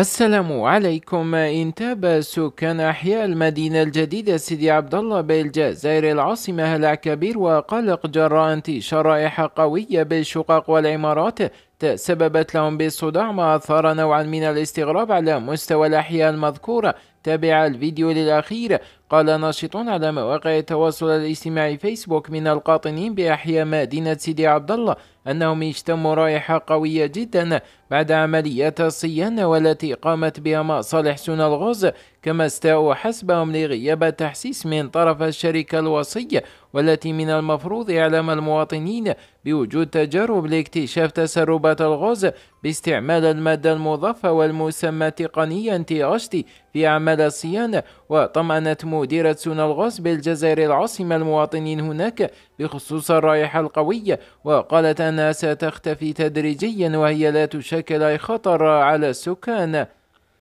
السلام عليكم انتاب سكان أحياء المدينة الجديدة سيدي عبد الله بالجزائر العاصمة هلع كبير وقلق جراء انتشار رائحة قوية بالشقق والعمارات تسببت لهم بالصداع ما أثار نوعا من الاستغراب على مستوى الأحياء المذكورة تابع الفيديو للأخير قال ناشطون على مواقع التواصل الاجتماعي فيسبوك من القاطنين بأحياء مدينة سيدي عبد الله أنهم اشتموا رائحة قوية جدا بعد عمليات الصيانة والتي قامت بها مصالح سون الغوز كما استاءوا حسبهم لغياب تحسيس من طرف الشركة الوصية والتي من المفروض إعلام المواطنين بوجود تجارب لاكتشاف تسربات الغاز باستعمال المادة المضافة والمسمى تقنيا تي اشتي في أعمال الصيانة وطمأنت مديرة سونا الغاز بالجزائر العاصمة المواطنين هناك بخصوص الرائحة القوية وقالت أنها ستختفي تدريجيا وهي لا تشكل خطر على السكان